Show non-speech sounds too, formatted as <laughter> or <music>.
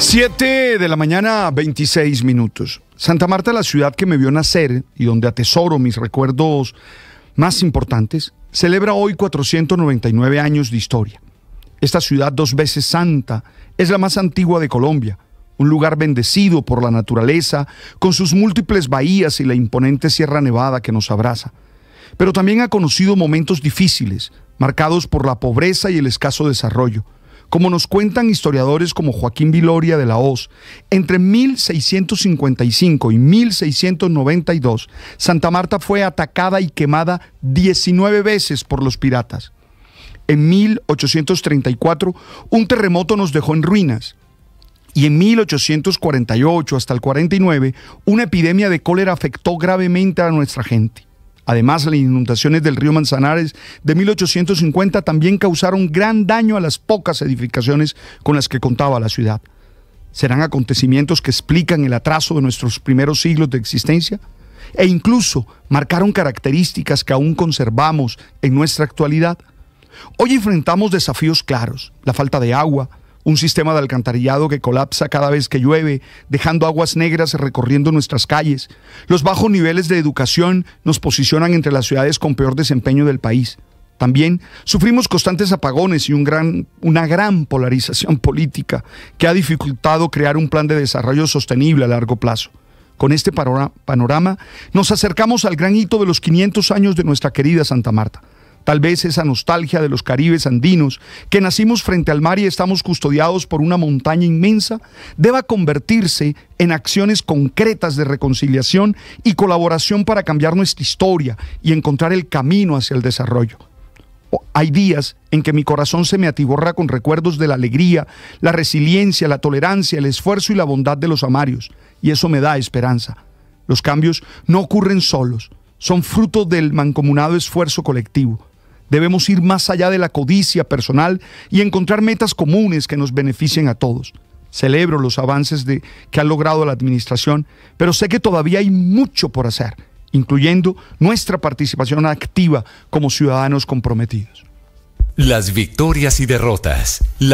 7 de la mañana, 26 minutos. Santa Marta, la ciudad que me vio nacer y donde atesoro mis recuerdos más importantes, celebra hoy 499 años de historia. Esta ciudad dos veces santa es la más antigua de Colombia, un lugar bendecido por la naturaleza, con sus múltiples bahías y la imponente Sierra Nevada que nos abraza. Pero también ha conocido momentos difíciles, marcados por la pobreza y el escaso desarrollo. Como nos cuentan historiadores como Joaquín Viloria de la Hoz, entre 1655 y 1692, Santa Marta fue atacada y quemada 19 veces por los piratas. En 1834, un terremoto nos dejó en ruinas. Y en 1848 hasta el 49, una epidemia de cólera afectó gravemente a nuestra gente. Además, las inundaciones del río Manzanares de 1850 también causaron gran daño a las pocas edificaciones con las que contaba la ciudad. ¿Serán acontecimientos que explican el atraso de nuestros primeros siglos de existencia? E incluso marcaron características que aún conservamos en nuestra actualidad. Hoy enfrentamos desafíos claros, la falta de agua, un sistema de alcantarillado que colapsa cada vez que llueve, dejando aguas negras recorriendo nuestras calles. Los bajos niveles de educación nos posicionan entre las ciudades con peor desempeño del país. También sufrimos constantes apagones y un gran, una gran polarización <laughs> política que ha dificultado crear un plan de desarrollo sostenible a largo plazo. Con este panorama nos acercamos al gran hito de los 500 años de nuestra querida Santa Marta. Tal vez esa nostalgia de los caribes andinos, que nacimos frente al mar y estamos custodiados por una montaña inmensa, deba convertirse en acciones concretas de reconciliación y colaboración para cambiar nuestra historia y encontrar el camino hacia el desarrollo. Hay días en que mi corazón se me atiborra con recuerdos de la alegría, la resiliencia, la tolerancia, el esfuerzo y la bondad de los amarios, y eso me da esperanza. Los cambios no ocurren solos, son fruto del mancomunado esfuerzo colectivo. Debemos ir más allá de la codicia personal y encontrar metas comunes que nos beneficien a todos. Celebro los avances que ha logrado la administración, pero sé que todavía hay mucho por hacer, incluyendo nuestra participación activa como ciudadanos comprometidos. Las victorias y derrotas.